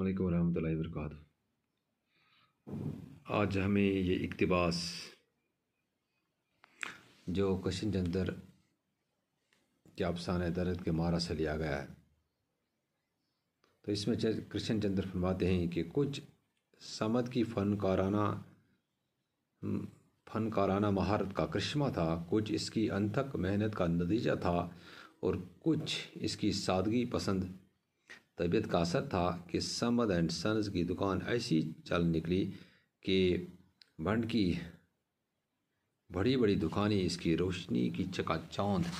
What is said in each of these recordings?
अल्लाम वरहमल वर्क आज हमें ये इकतबास जो कशन चंदर अंदर के अफसान दर्द के मारा से लिया गया है तो इसमें कृष्ण चंद्र फरमाते हैं कि कुछ समद की फनकाराना हम्म, फनकाराना महारत का करिश्मा था कुछ इसकी अनथक मेहनत का नतीजा था और कुछ इसकी सादगी पसंद तबीयत का असर था कि समद एंड सन्स की दुकान ऐसी चल निकली कि भंड की बड़ी बड़ी दुकानें इसकी रोशनी की चकाचौंध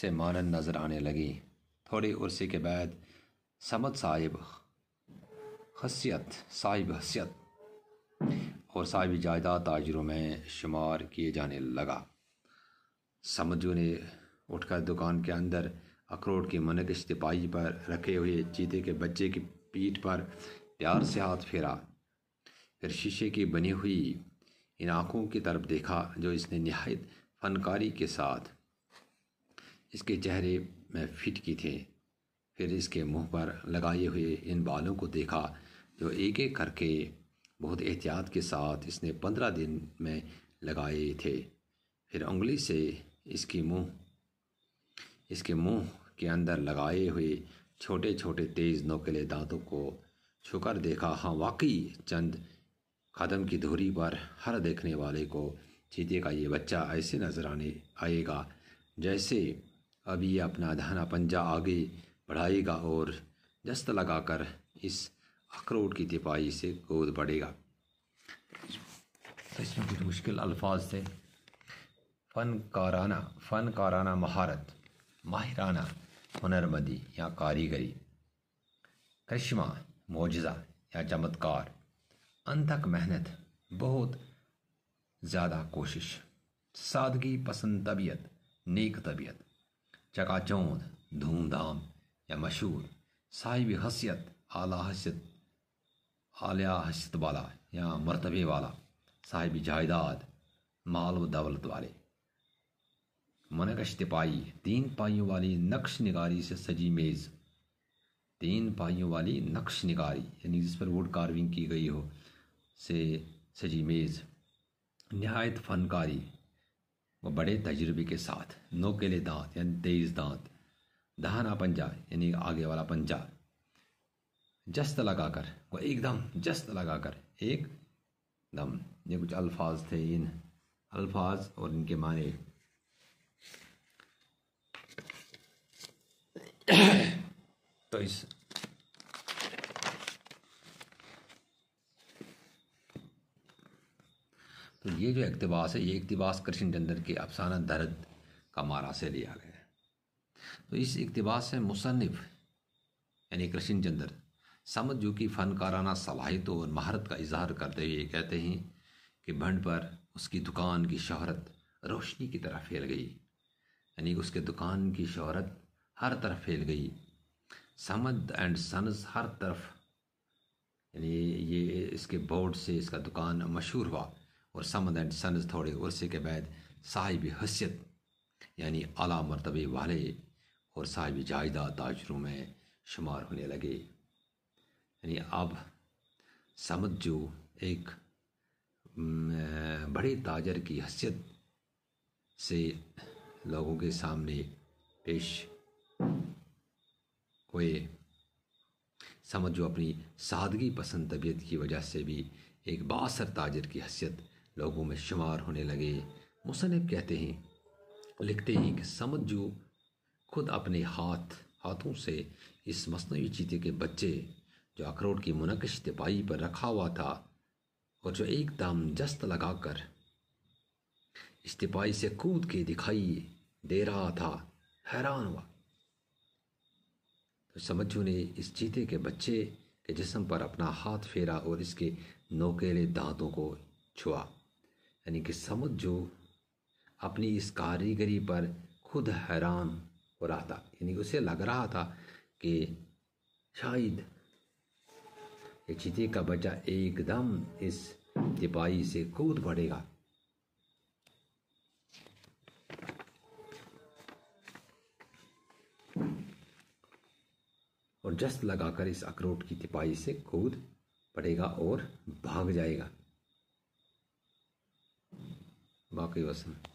से मानन नज़र आने लगी थोड़े अरसे के बाद समद साहिब हसीियत साहिब हसीियत और साहिब जायदाद ताजरों में शुमार किए जाने लगा समझू ने उठकर दुकान के अंदर अखरोट की मनक के सिपाही पर रखे हुए चीते के बच्चे की पीठ पर प्यार से हाथ फेरा फिर शीशे की बनी हुई इन आँखों की तरफ देखा जो इसने नहायत फनकारी के साथ इसके चेहरे में फिट की थे फिर इसके मुंह पर लगाए हुए इन बालों को देखा जो एक एक करके बहुत एहतियात के साथ इसने पंद्रह दिन में लगाए थे फिर उंगली से इसकी मुंह इसके मुंह के अंदर लगाए हुए छोटे छोटे तेज़ नोकेले दांतों को छुकर देखा हाँ वाकई चंद कदम की धूरी पर हर देखने वाले को चीते का ये बच्चा ऐसे नज़र आने आएगा जैसे अभी अपना धाना पंजा आगे बढ़ाएगा और जस्त लगाकर इस अखरोट की तिपाही से कूद पड़ेगा इसमें कुछ मुश्किल अल्फाज थे फनकाराना फनकाराना महारत माहिराना हुनरमंदी या कारीगरी करिश्मा मोजज़ा या चमत्कार अनथक मेहनत बहुत ज़्यादा कोशिश सादगी पसंद तबीयत नेक तबीयत चकाचौंध धूमधाम या मशहूर साहिब हसियत आला हसियत आलिया हसियत वाला या मरतबे वाला साहिब जायदाद माल व दौलत वाले मनकश तिपाई तीन पाइयों वाली नक्श निगारी से सजी मेज़ तीन पाइयों वाली नक्श निगारी यानी जिस पर वुड कार्विंग की गई हो से सजी मेज़ नहायत फनकारी व बड़े तजर्बे के साथ नोकेले दांत यानी तेज़ दांत दहाना पंजा यानी आगे वाला पंजा जस्त लगाकर वो एकदम जस्त लगाकर एक दम ये कुछ अल्फाज थे इन अल्फाज और इनके माने तो इस तो ये जो इकतबास है ये इकतबास कृष्ण चंद्र के अफसाना दर्द का मारा से लिया गया है तो इस इकतबास से मुसनफ़ यानी कृष्ण चंद्र समझ जो कि फ़नकाराना सलाहियत और महारत का इजहार करते हुए कहते हैं कि भंड पर उसकी दुकान की शहरत रोशनी की तरह फैल गई यानी उसके दुकान की शहरत हर तरफ फैल गई समद एंड सनस हर तरफ यानी ये इसके बोर्ड से इसका दुकान मशहूर हुआ और समद एंड सनस थोड़े उर्से के बाद साहिब हसीियत यानी अला मरतबे वाले और साहिब जायदा ताजरों में शुमार होने लगे यानी अब समद जो एक बड़े ताजर की हसीियत से लोगों के सामने पेश ओए समझो अपनी सादगी पसंद तबीयत की वजह से भी एक बासर ताजर की हैसियत लोगों में शुमार होने लगे मुसनफ़ कहते हैं लिखते हैं कि समझ जो खुद अपने हाथ हाथों से इस मसन चीते के बच्चे जो अखरोट की मुनकश तिपाही पर रखा हुआ था और जो एकदम जस्त जस्त लगाकर इस तिपाही से कूद के दिखाई दे रहा था हैरान हुआ समझू ने इस चीते के बच्चे के जिसम पर अपना हाथ फेरा और इसके नोकेले दांतों को छुआ यानी कि समझू अपनी इस कारीगरी पर खुद हैरान हो रहा था यानी उसे लग रहा था कि शायद ये चीते का बच्चा एकदम इस तिपाही से कूद पड़ेगा और जस्ट लगाकर इस अखरोट की तिपाही से कूद पड़ेगा और भाग जाएगा बाकी वसम